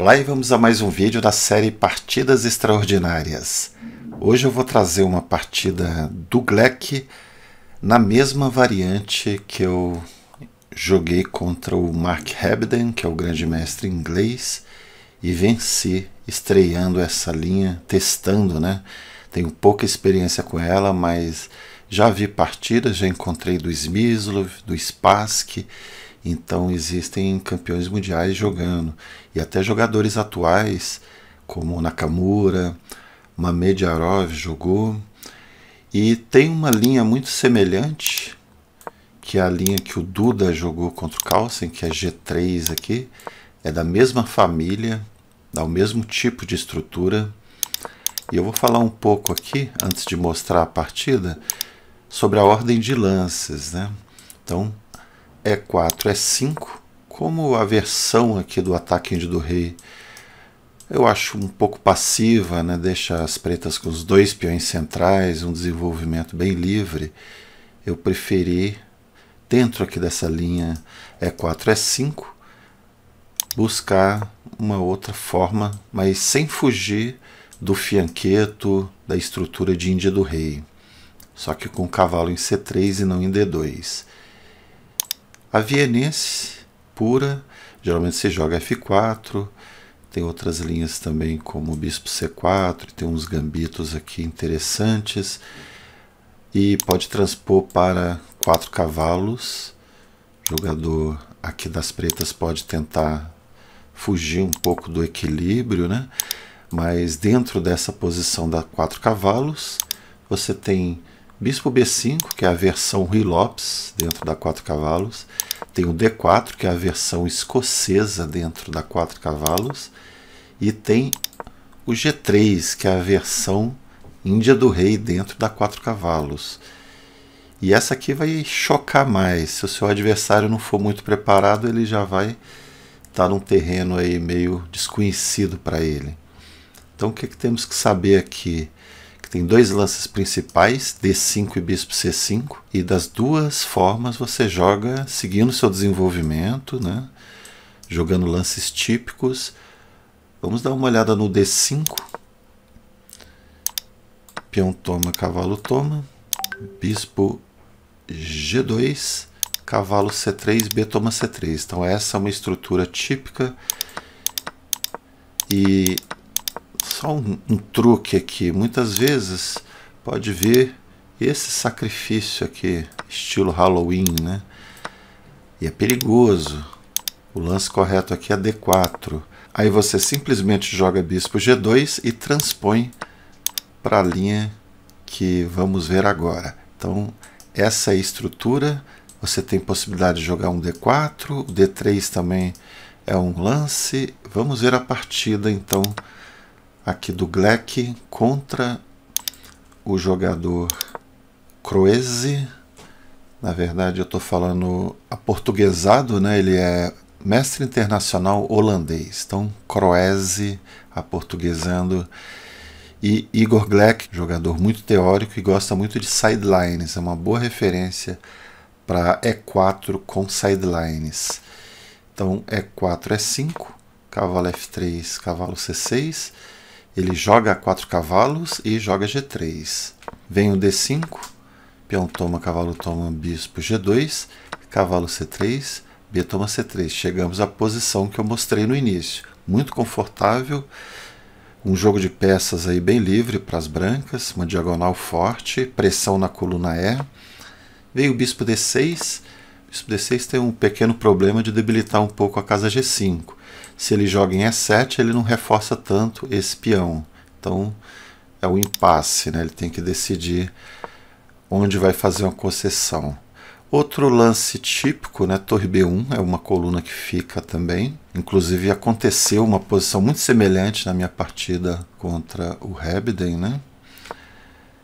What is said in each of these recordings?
Olá e vamos a mais um vídeo da série Partidas Extraordinárias. Hoje eu vou trazer uma partida do Gleck na mesma variante que eu joguei contra o Mark Hebden, que é o grande mestre inglês, e venci estreando essa linha, testando, né? Tenho pouca experiência com ela, mas já vi partidas, já encontrei do Smyslov, do Spassky então existem campeões mundiais jogando e até jogadores atuais como Nakamura, Mamediarov jogou e tem uma linha muito semelhante que é a linha que o Duda jogou contra o Carlsen, que é G3 aqui, é da mesma família, dá o mesmo tipo de estrutura. E eu vou falar um pouco aqui, antes de mostrar a partida, sobre a ordem de lances, né? Então, e 4, e 5. Como a versão aqui do ataque índio do rei eu acho um pouco passiva, né? deixa as pretas com os dois peões centrais, um desenvolvimento bem livre. Eu preferi, dentro aqui dessa linha E4, é E5, é buscar uma outra forma, mas sem fugir do fianqueto, da estrutura de Índia do Rei. Só que com o cavalo em C3 e não em D2. A vienense pura, geralmente você joga F4, tem outras linhas também como o bispo C4, tem uns gambitos aqui interessantes e pode transpor para quatro cavalos. O jogador aqui das pretas pode tentar fugir um pouco do equilíbrio, né? Mas dentro dessa posição da quatro cavalos, você tem bispo B5, que é a versão Rui Lopes dentro da quatro cavalos tem o D4, que é a versão escocesa dentro da 4 cavalos, e tem o G3, que é a versão Índia do Rei dentro da 4 cavalos. E essa aqui vai chocar mais. Se o seu adversário não for muito preparado, ele já vai estar tá num terreno aí meio desconhecido para ele. Então o que, é que temos que saber aqui? que tem dois lances principais, D5 e bispo C5, e das duas formas você joga seguindo seu desenvolvimento, né? jogando lances típicos. Vamos dar uma olhada no D5. Peão toma, cavalo toma. Bispo G2, cavalo C3, B toma C3. Então essa é uma estrutura típica e só um, um truque aqui. Muitas vezes pode ver esse sacrifício aqui, estilo Halloween, né? E é perigoso. O lance correto aqui é D4. Aí você simplesmente joga bispo G2 e transpõe para a linha que vamos ver agora. Então, essa é estrutura. Você tem possibilidade de jogar um D4, o D3 também é um lance. Vamos ver a partida então aqui do Gleck contra o jogador Croese. Na verdade, eu estou falando aportuguesado, né? Ele é mestre internacional holandês. Então, Croese aportuguesando. E Igor Gleck, jogador muito teórico e gosta muito de sidelines. É uma boa referência para E4 com sidelines. Então, E4 e 5, cavalo F3, cavalo C6 ele joga A4 cavalos e joga G3. Vem o D5, peão toma, cavalo toma, bispo G2, cavalo C3, B toma C3. Chegamos à posição que eu mostrei no início. Muito confortável, um jogo de peças aí bem livre para as brancas, uma diagonal forte, pressão na coluna E. Veio o bispo D6. O bispo D6 tem um pequeno problema de debilitar um pouco a casa G5 se ele joga em E7, ele não reforça tanto esse peão. Então é o um impasse, né? ele tem que decidir onde vai fazer uma concessão. Outro lance típico, né, torre B1, é uma coluna que fica também. Inclusive aconteceu uma posição muito semelhante na minha partida contra o Hebden, né?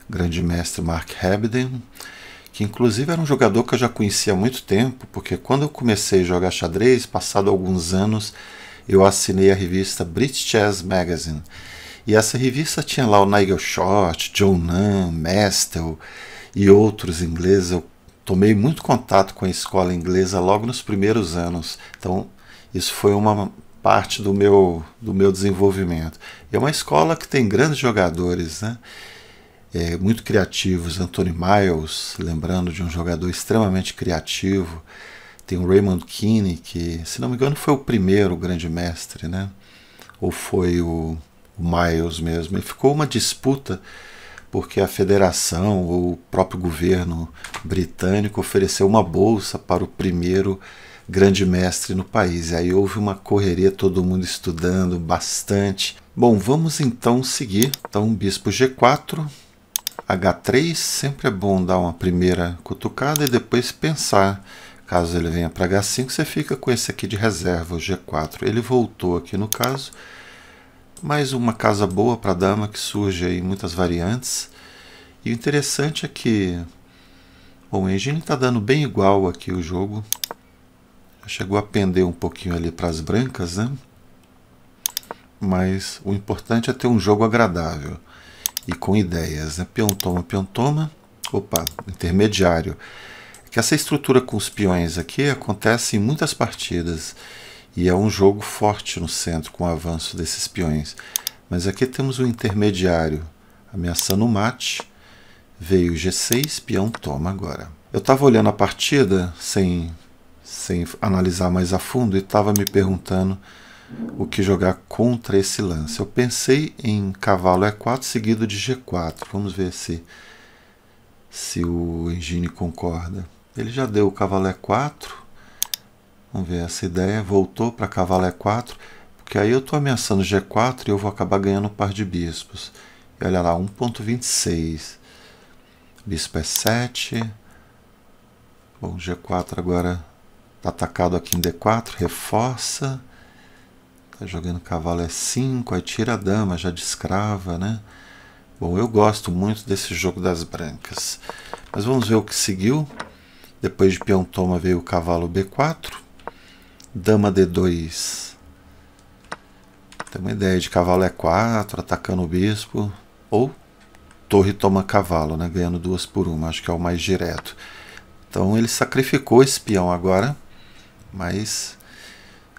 Grande mestre Mark Hebden, que inclusive era um jogador que eu já conhecia há muito tempo, porque quando eu comecei a jogar xadrez, passado alguns anos, eu assinei a revista British Chess Magazine. E essa revista tinha lá o Nigel Short, John Nunn, Mestel e outros ingleses. Eu tomei muito contato com a escola inglesa logo nos primeiros anos. Então, isso foi uma parte do meu, do meu desenvolvimento. É uma escola que tem grandes jogadores, né? É, muito criativos. Anthony Miles, lembrando de um jogador extremamente criativo. Tem o Raymond Keane, que, se não me engano, foi o primeiro grande mestre, né? Ou foi o, o Miles mesmo. E ficou uma disputa porque a federação ou o próprio governo britânico ofereceu uma bolsa para o primeiro grande mestre no país. E aí houve uma correria, todo mundo estudando bastante. Bom, vamos então seguir. Então, bispo G4, H3, sempre é bom dar uma primeira cutucada e depois pensar Caso ele venha para H5, você fica com esse aqui de reserva, o G4. Ele voltou aqui no caso. Mais uma casa boa para dama que surge aí muitas variantes. E o interessante é que bom, o Engine está dando bem igual aqui o jogo. chegou a pender um pouquinho ali para as brancas, né? Mas o importante é ter um jogo agradável e com ideias. Né? Peão toma, peão toma. Opa, intermediário que essa estrutura com os peões aqui acontece em muitas partidas e é um jogo forte no centro com o avanço desses peões. Mas aqui temos um intermediário ameaçando o mate. Veio G6, peão toma agora. Eu estava olhando a partida sem, sem analisar mais a fundo e estava me perguntando o que jogar contra esse lance. Eu pensei em cavalo E4 seguido de G4. Vamos ver se, se o Engine concorda. Ele já deu o cavalo e 4. Vamos ver essa ideia. Voltou para cavalo e 4. Porque aí eu estou ameaçando G4 e eu vou acabar ganhando um par de bispos. E olha lá, 1.26. Bispo é e 7. Bom, G4 agora está atacado aqui em D4. Reforça. Está jogando cavalo E5. Aí tira a dama, já descrava, né? Bom, eu gosto muito desse jogo das brancas. Mas vamos ver o que seguiu. Depois de peão toma veio o cavalo B4. Dama D2. Tem uma ideia de cavalo E4, atacando o bispo. Ou torre toma cavalo, né? ganhando duas por uma. Acho que é o mais direto. Então ele sacrificou esse peão agora, mas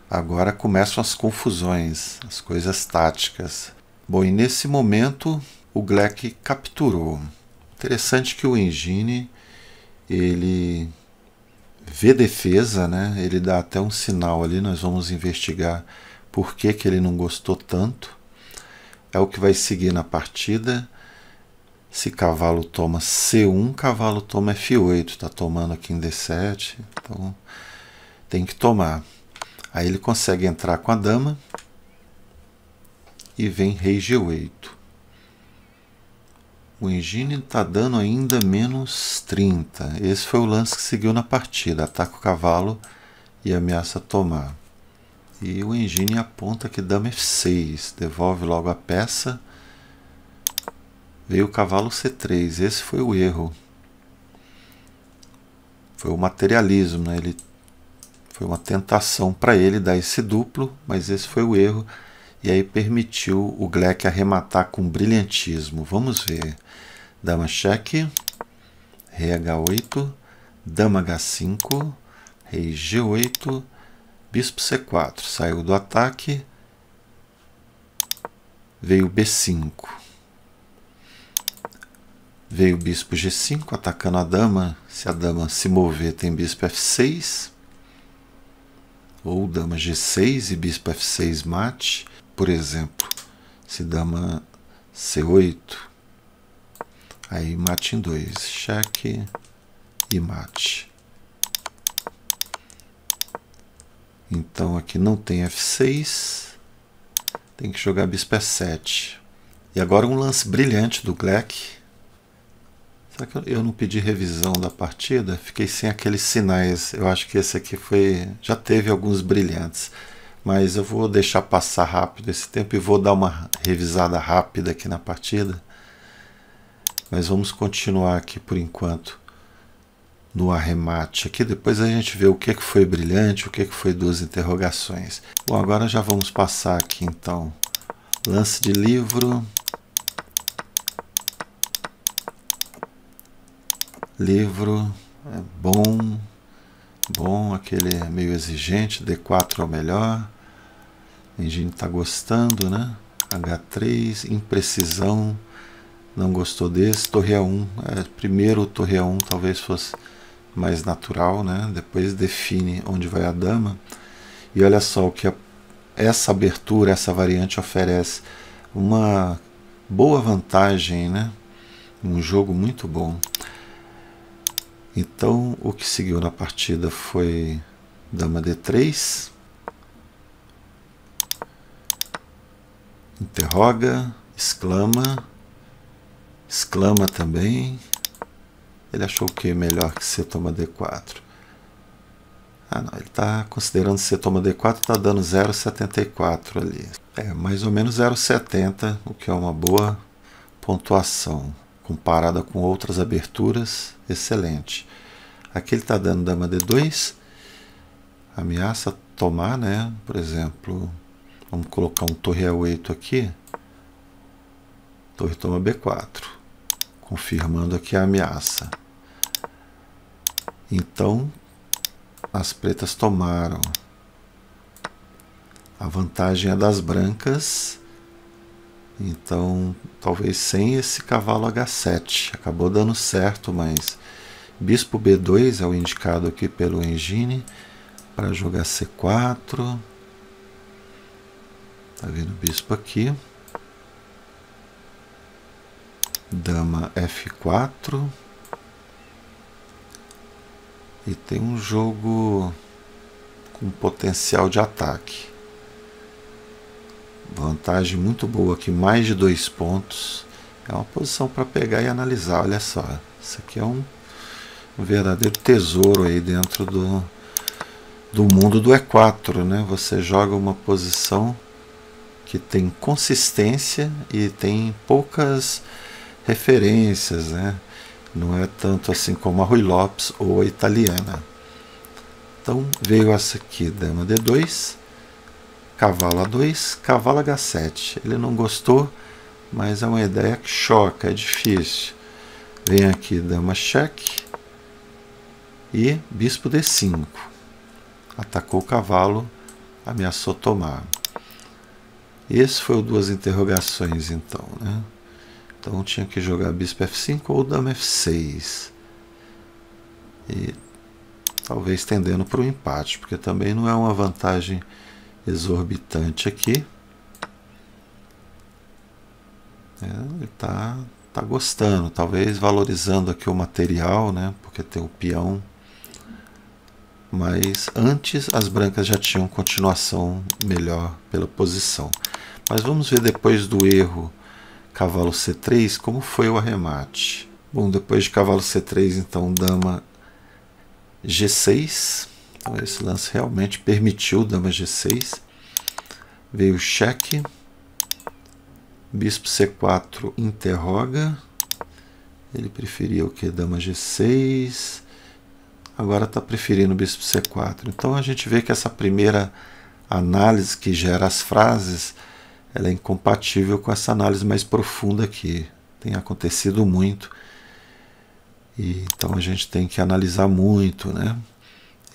agora começam as confusões, as coisas táticas. Bom, e nesse momento o Gleck capturou. Interessante que o Engine ele vê defesa, né? Ele dá até um sinal ali, nós vamos investigar por que, que ele não gostou tanto. É o que vai seguir na partida. Se cavalo toma C1, cavalo toma F8, está tomando aqui em D7, então tem que tomar. Aí ele consegue entrar com a dama e vem rei G8. O Engine está dando ainda menos 30. Esse foi o lance que seguiu na partida. Ataca o cavalo e ameaça tomar. E o Engine aponta que dama F6. Devolve logo a peça. Veio o cavalo C3. Esse foi o erro. Foi o materialismo. Né? Ele, foi uma tentação para ele dar esse duplo, mas esse foi o erro e aí permitiu o Gleck arrematar com brilhantismo. Vamos ver. Dama cheque, rei h8, dama h5, rei g8, bispo c4. Saiu do ataque, veio b5. Veio bispo g5 atacando a dama. Se a dama se mover, tem bispo f6. Ou dama g6 e bispo f6 mate por exemplo, se dama C8, aí mate em 2, cheque e mate. Então aqui não tem F6, tem que jogar bispo é E7. E agora um lance brilhante do Gleck. Será que eu não pedi revisão da partida? Fiquei sem aqueles sinais. Eu acho que esse aqui foi. Já teve alguns brilhantes mas eu vou deixar passar rápido esse tempo e vou dar uma revisada rápida aqui na partida. Mas vamos continuar aqui por enquanto no arremate aqui. Depois a gente vê o que, que foi brilhante, o que, que foi duas interrogações. Bom, agora já vamos passar aqui então. Lance de livro. Livro é bom, bom, aquele é meio exigente, D4 é o melhor. A gente está gostando, né? H3, imprecisão. Não gostou desse. Torre A1. É, primeiro torre A1 talvez fosse mais natural, né? Depois define onde vai a dama. E olha só o que a, essa abertura, essa variante oferece. Uma boa vantagem, né? Um jogo muito bom. Então, o que seguiu na partida foi dama D3, interroga, exclama, exclama também. Ele achou o que melhor que toma D4? Ah, não, ele está considerando toma D4, está dando 0,74 ali. É, mais ou menos 0,70, o que é uma boa pontuação. Comparada com outras aberturas, excelente. Aqui ele está dando dama D2, ameaça tomar, né? Por exemplo, Vamos colocar um torre A8 aqui. Torre toma B4. Confirmando aqui a ameaça. Então, as pretas tomaram. A vantagem é das brancas. Então, talvez sem esse cavalo H7. Acabou dando certo, mas bispo B2 é o indicado aqui pelo Engine para jogar C4. Tá vendo? Bispo aqui. Dama F4. E tem um jogo com potencial de ataque. Vantagem muito boa aqui, mais de dois pontos. É uma posição para pegar e analisar. Olha só, isso aqui é um, um verdadeiro tesouro aí dentro do, do mundo do E4, né? Você joga uma posição que tem consistência e tem poucas referências, né? Não é tanto assim como a Rui Lopes ou a italiana. Então veio essa aqui, dama D2, cavalo A2, cavalo H7. Ele não gostou, mas é uma ideia que choca, é difícil. Vem aqui, dama cheque e bispo D5. Atacou o cavalo, ameaçou tomar. Esse foi o duas interrogações, então, né? Então tinha que jogar bispo f5 ou dama f6. E talvez tendendo para o empate, porque também não é uma vantagem exorbitante aqui. É, ele está tá gostando, talvez valorizando aqui o material, né? Porque tem o peão. Mas antes as brancas já tinham continuação melhor pela posição. Mas vamos ver depois do erro cavalo c3 como foi o arremate. Bom, depois de cavalo c3, então dama g6. Então esse lance realmente permitiu dama g6. Veio cheque. Bispo c4 interroga. Ele preferia o que? Dama g6. Agora está preferindo bispo c4. Então a gente vê que essa primeira análise que gera as frases ela é incompatível com essa análise mais profunda que tem acontecido muito. E, então a gente tem que analisar muito, né?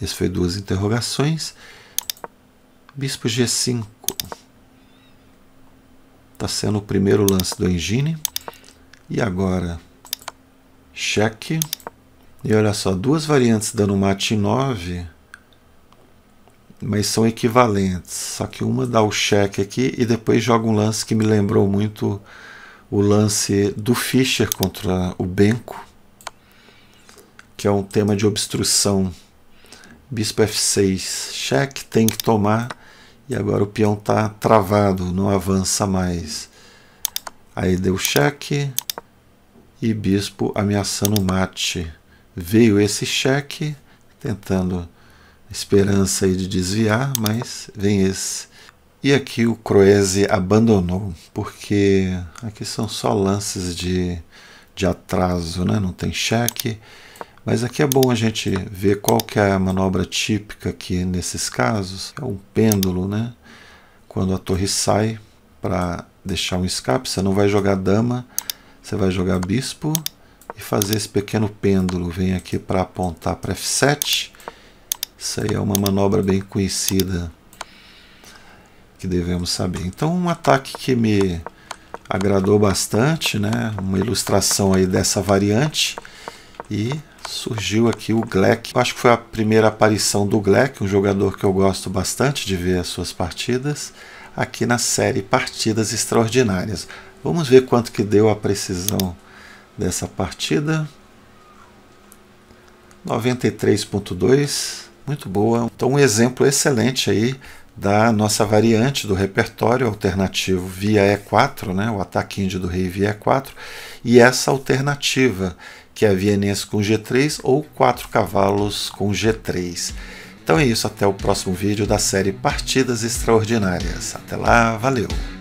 Esse foi duas interrogações. Bispo G5 está sendo o primeiro lance do engine. E agora, cheque. E olha só, duas variantes dando mate 9 mas são equivalentes. Só que uma dá o cheque aqui e depois joga um lance que me lembrou muito o lance do Fischer contra o Benko, que é um tema de obstrução. Bispo F6, cheque, tem que tomar. E agora o peão está travado, não avança mais. Aí deu cheque e bispo ameaçando o mate. Veio esse cheque tentando esperança aí de desviar, mas vem esse. E aqui o Croese abandonou, porque aqui são só lances de, de atraso, né? não tem cheque. Mas aqui é bom a gente ver qual que é a manobra típica aqui nesses casos. É um pêndulo, né? Quando a torre sai para deixar um escape, você não vai jogar dama, você vai jogar bispo e fazer esse pequeno pêndulo. Vem aqui para apontar para F7 isso aí é uma manobra bem conhecida que devemos saber. Então, um ataque que me agradou bastante, né? Uma ilustração aí dessa variante e surgiu aqui o Gleck. Eu acho que foi a primeira aparição do Gleck, um jogador que eu gosto bastante de ver as suas partidas aqui na série Partidas Extraordinárias. Vamos ver quanto que deu a precisão dessa partida. 93.2 muito boa. Então, um exemplo excelente aí da nossa variante do repertório alternativo via E4, né, o ataque índio do rei via E4, e essa alternativa, que é a vienense com G3 ou quatro cavalos com G3. Então é isso, até o próximo vídeo da série Partidas Extraordinárias. Até lá, valeu!